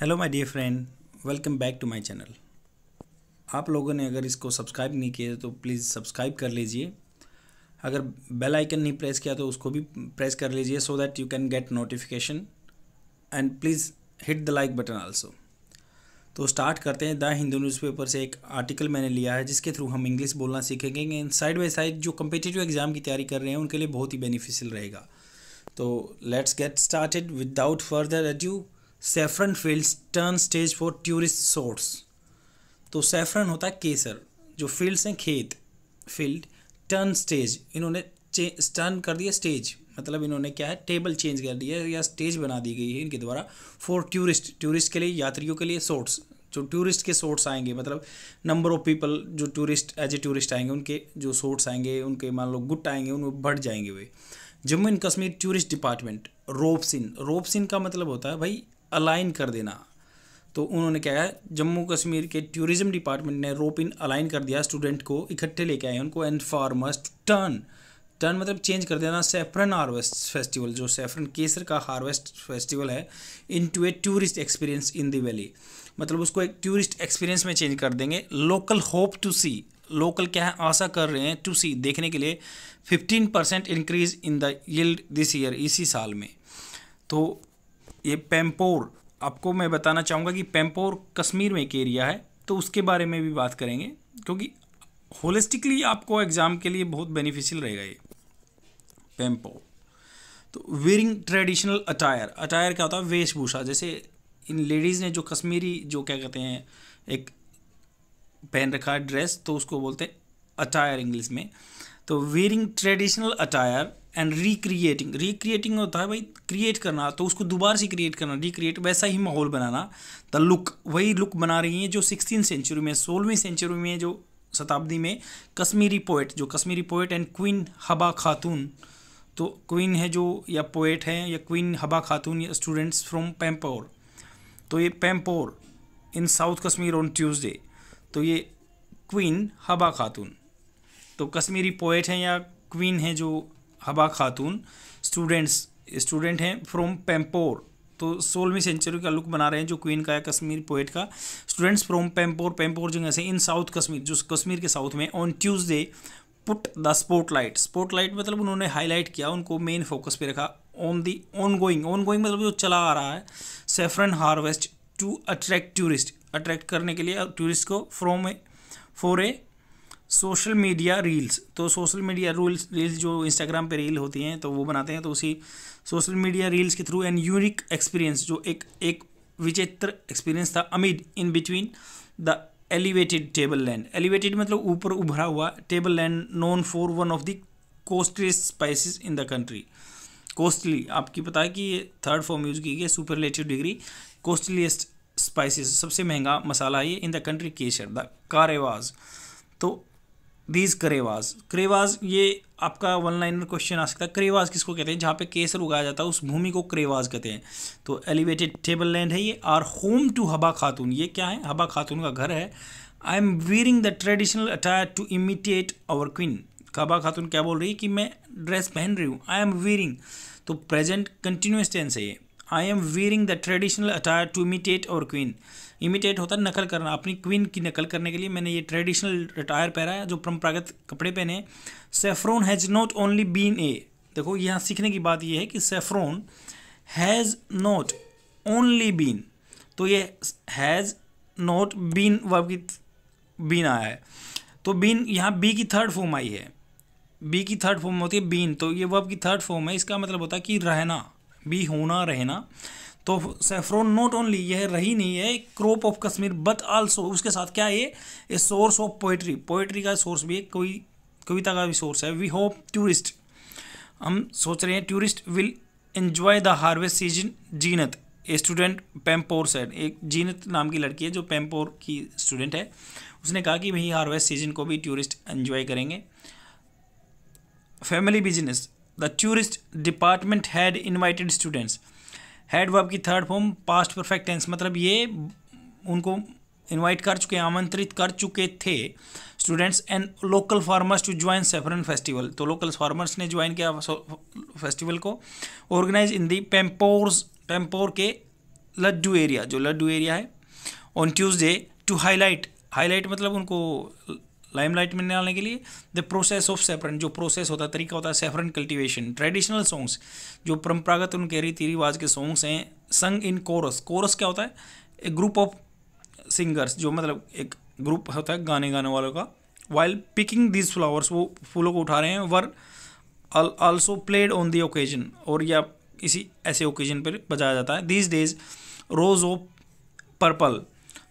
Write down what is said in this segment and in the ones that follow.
hello my dear friend welcome back to my channel आप लोगों ने अगर इसको सब्सक्राइब नहीं किया तो प्लीज़ सब्सक्राइब कर लीजिए अगर बेल आइकन नहीं प्रेस किया तो उसको भी प्रेस कर लीजिए so that you can get notification and please hit the like button also तो स्टार्ट करते हैं द हिंदू न्यूज़पेपर से एक आर्टिकल मैंने लिया है जिसके थ्रू हम इंग्लिश बोलना सीखेंगे एंड साइड बाई साइड जो कम्पिटेटिव एग्ज़ाम की तैयारी कर रहे हैं उनके लिए बहुत ही बेनिफिशियल रहेगा तो let's get started without further adieu saffron fields turn stage for tourist source तो सेफ्रन होता है केसर जो फील्ड्स हैं खेत फील्ड टर्न स्टेज इन्होंने टर्न कर दिया स्टेज मतलब इन्होंने क्या है टेबल चेंज कर दिया या स्टेज बना दी गई है इनके द्वारा फॉर टूरिस्ट टूरिस्ट के लिए यात्रियों के लिए सोर्ट्स जो टूरिस्ट के सोर्ट्स आएंगे मतलब नंबर ऑफ पीपल जो टूरिस्ट एज ए टूरिस्ट आएंगे उनके जो सोर्ट्स आएंगे उनके मान लो गुट आएंगे उन बढ़ जाएंगे वे Jammu and Kashmir tourist department roped in roped in का मतलब होता है भाई अलाइन कर देना तो उन्होंने क्या है जम्मू कश्मीर के टूरिज्म डिपार्टमेंट ने रोप इन अलाइन कर दिया स्टूडेंट को इकट्ठे लेके आए उनको and farmers to turn turn मतलब चेंज कर देना सेफरन हार्वेस्ट फेस्टिवल जो सेफरन केसर का हार्वेस्ट फेस्टिवल है into a tourist experience in the valley मतलब उसको एक टूरिस्ट एक्सपीरियंस में चेंज कर देंगे local hope to see local क्या है आशा कर रहे हैं टू सी देखने के लिए fifteen percent increase in the this year इसी साल में तो ये पेम्पोर आपको मैं बताना चाहूँगा कि पेम्पोर कश्मीर में एक एरिया है तो उसके बारे में भी बात करेंगे क्योंकि होलिस्टिकली आपको एग्ज़ाम के लिए बहुत बेनिफिशियल रहेगा ये पेम्पोर तो वेयरिंग ट्रेडिशनल अटायर अटायर क्या होता है वेशभूषा जैसे इन लेडीज़ ने जो कश्मीरी जो क्या कहते हैं एक पहन रखा है ड्रेस तो उसको बोलते हैं अटायर इंग्लिश में तो wearing traditional attire and recreating recreating होता है भाई क्रिएट करना तो उसको दोबारा से क्रिएट करना रिक्रिएट वैसा ही माहौल बनाना द लुक वही लुक बना रही हैं जो सिक्सटीन सेंचुरी में सोलहवीं सेंचुरी में जो शताब्दी में कश्मीरी पोइट जो Kashmiri poet and queen Habba खातून तो क्वीन है जो या पोइट हैं या क्वीन हबा खातून या स्टूडेंट्स फ्रॉम पैम्पोर तो ये Pampore in south Kashmir on Tuesday तो ये क्वीन हबा खातून तो कश्मीरी पोइट हैं या क्वीन है जो हबा खातून स्टूडेंट्स स्टूडेंट हैं फ्रॉम पेम्पोर तो सोलहवीं सेंचुरी का लुक बना रहे हैं जो क्वीन का है कश्मीर पोइट का स्टूडेंट्स फ्रॉम पेम्पोर पेम्पोर जगह से इन साउथ कश्मीर जो कश्मीर के साउथ में on Tuesday put the spotlight light मतलब उन्होंने हाईलाइट किया उनको मेन फोकस पे रखा on the ongoing ongoing मतलब जो चला आ रहा है saffron harvest to attract tourist attract करने के लिए टूरिस्ट को from a for a social media reels तो सोशल मीडिया रूल्स रील्स जो इंस्टाग्राम पे रील होती हैं तो वो बनाते हैं तो उसी सोशल मीडिया रील्स के थ्रू एंड यूनिक एक्सपीरियंस जो एक एक विचित्र एक्सपीरियंस था amid in between the elevated tableland elevated मतलब ऊपर उभरा हुआ tableland known for one of the costly spices in the country costly आपकी पता है कि ये थर्ड फॉर्म यूज की गई superlative degree costliest spices सबसे महंगा मसाला ये इन द कंट्री केसर द कारवाज तो दीज करेवाज करेवाज ये आपका वन लाइनर क्वेश्चन आ सकता है करेवाज किसको कहते हैं जहाँ पे केसर उगाया जाता है उस भूमि को करेवाज कहते हैं तो एलिवेटेड टेबल लैंड है ये आर होम टू हबा खातून ये क्या है हबा खातून का घर है I am wearing the traditional attire to imitate our queen Habba Khatoon क्या बोल रही है कि मैं ड्रेस पहन रही हूँ आई एम वीरिंग तो प्रेजेंट कंटिन्यूस टेंस है ये I am wearing the traditional attire to imitate our queen imitate होता है नकल करना अपनी क्वीन की नकल करने के लिए मैंने ये ट्रेडिशनल अटायर पहना है जो परंपरागत कपड़े पहने saffron has not only been a देखो यहाँ सीखने की बात यह है कि saffron has not only been तो ये हैज़ नॉट बीन वर्ब की बीन आया है तो बीन यहाँ बी की थर्ड फॉर्म आई है बी की थर्ड फॉर्म होती है बीन तो ये वर्ब की थर्ड फॉर्म है इसका मतलब होता है कि रहना भी होना रहना तो सेफ्रॉन नॉट ओनली यह रही नहीं है crop of Kashmir but also उसके साथ क्या ये सोर्स ऑफ पोइट्री पोइट्री का सोर्स भी है कोई कविता का भी सोर्स है वी होप टूरिस्ट हम सोच रहे हैं tourist will enjoy the harvest season Zeenat student Pampore said एक जीनत नाम की लड़की है जो पेम्पोर की स्टूडेंट है उसने कहा कि भाई हार्वेस्ट सीजन को भी टूरिस्ट एंजॉय करेंगे family business the tourist department had invited students had verb की third form past perfect tense मतलब ये उनको इन्वाइट कर चुके आमंत्रित कर चुके थे students and local farmers to join saffron festival तो लोकल फार्मर्स ने ज्वाइन किया फेस्टिवल को organise in the Pampore's Pampore के लड्डू एरिया जो लड्डू एरिया है on Tuesday to highlight highlight मतलब उनको लाइमलाइट में निकालने के लिए द प्रोसेस ऑफ सेफरन जो प्रोसेस होता है तरीका होता है सेफरन कल्टिवेशन ट्रेडिशनल सॉन्ग्स जो परंपरागत उनके रीति रिवाज के सॉन्ग्स हैं संग इन कोरस कोरस क्या होता है ए ग्रुप ऑफ सिंगर्स जो मतलब एक ग्रुप होता है गाने गाने वालों का वाइल पिकिंग दीज फ्लावर्स वो फूलों को उठा रहे हैं were also played on the occasion और या इसी ऐसे ओकेजन पर बजाया जाता है these days rose of purple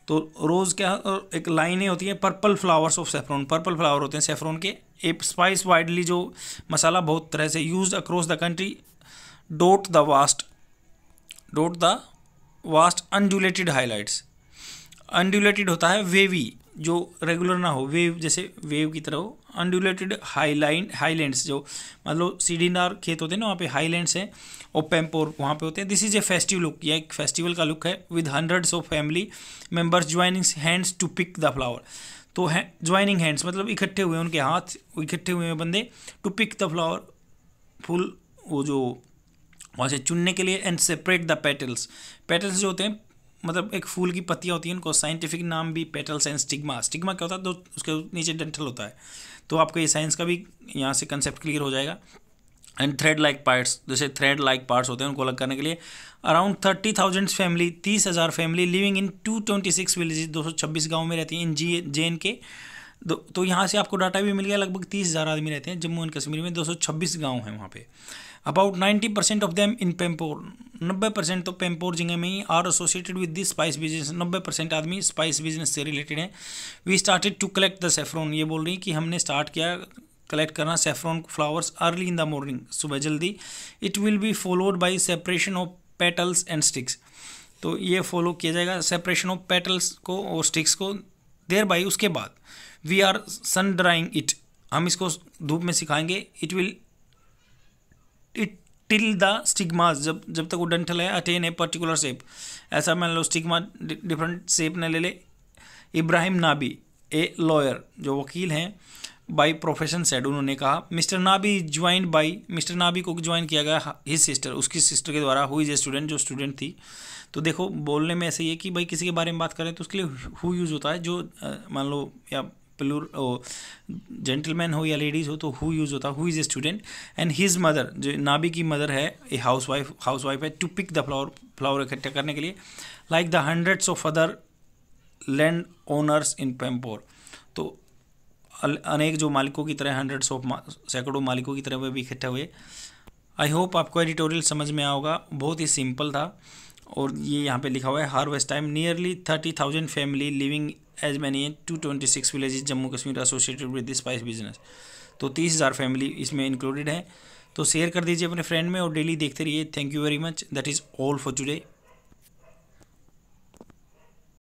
तो रोज़ क्या एक लाइनें होती हैं purple flowers of saffron purple flower होते हैं सेफ्रॉन के ए स्पाइस वाइडली जो मसाला बहुत तरह से use across the country dot the vast dot the vast undulated highlights undulated होता है वेवी जो रेगुलर ना हो वेव जैसे वेव की तरह हो अनड्यूलेटेड हाईलाइन हाईलैंड्स जो मतलब सीडीनार खेत होते हैं ना वहाँ पे हाईलैंड्स हैं और पेम्पोर वहाँ पे होते हैं this is a festive look या एक फेस्टिवल का लुक है with hundreds of family members joining hands to pick the flower तो है ज्वाइनिंग हैंड्स मतलब इकट्ठे हुए उनके हाथ इकट्ठे हुए हैं बंदे टू पिक द फ्लावर फुल वो जो वहाँ से चुनने के लिए and separate the petals petals जो होते हैं मतलब एक फूल की पत्तियाँ होती हैं उनको साइंटिफिक नाम भी पेटल्स एंड स्टिग्मा स्टिग्मा क्या होता है तो उसके नीचे डेंटल होता है तो आपको ये साइंस का भी यहाँ से कंसेप्ट क्लियर हो जाएगा एंड थ्रेड लाइक पार्ट्स जैसे थ्रेड लाइक पार्ट्स होते हैं उनको अलग करने के लिए अराउंड थर्टी थाउजेंड फैमिली तीस हज़ार family living in two twenty six villages दो सौ छब्बीस गाँव में रहती हैं इन जी जे एन के तो यहाँ से आपको डाटा भी मिल गया लगभग तीस हज़ार आदमी रहते हैं जम्मू एंड कश्मीर में दो सौ छब्बीस गाँव हैं वहाँ पे about ninety percent of them in Pampore नब्बे परसेंट तो पेम्पोर जगह में ही are associated with this spice business नब्बे परसेंट आदमी स्पाइस बिजनेस से रिलेटेड हैं we started to collect the saffron ये बोल रही कि हमने स्टार्ट किया कलेक्ट करना saffron flowers early in the morning सुबह जल्दी it will be followed by separation of petals and sticks तो ये फॉलो किया जाएगा सेपरेशन ऑफ पेटल्स को और स्टिक्स को देर बाई उसके बाद we are sun drying it हम इसको धूप में सिखाएंगे it will it till the stigmas जब जब तक वो डंठल है अटेन ए पर्टिकुलर शेप ऐसा मान लो स्टिग्मा डिफरेंट शेप ने ले ले इब्राहिम नाबी ए लॉयर जो वकील हैं बाई प्रोफेशन सेड उन्होंने कहा mister Nabi join by mister Nabi को ज्वाइन किया गया हिज सिस्टर उसकी सिस्टर के द्वारा हुई इज ए स्टूडेंट जो स्टूडेंट थी तो देखो बोलने में ऐसे ही है कि भाई किसी के बारे में बात करें तो उसके लिए हु यूज़ होता है जो मान लो या प्लूर जेंटलमैन हो या लेडीज़ हो तो हु यूज़ होता है who is a student and his mother जो नाबी की मदर है a housewife housewife है to pick the flower flower इकट्ठा करने के लिए like the hundreds of other land owners in Pampore तो अनेक जो मालिकों की तरह हंड्रेड्स ऑफ सैकड़ों मालिकों की तरह वे भी इकट्ठे हुए आई होप आपको एडिटोरियल समझ में आओगा बहुत ही सिंपल था और ये यहाँ पे लिखा हुआ है harvest time nearly thirty thousand family living as many two twenty six village Jammu Kashmir associated with this spice business तो तीस हज़ार फैमिली इसमें इंक्लूडेड है तो शेयर कर दीजिए अपने फ्रेंड में और डेली देखते रहिए thank you very much that is all for today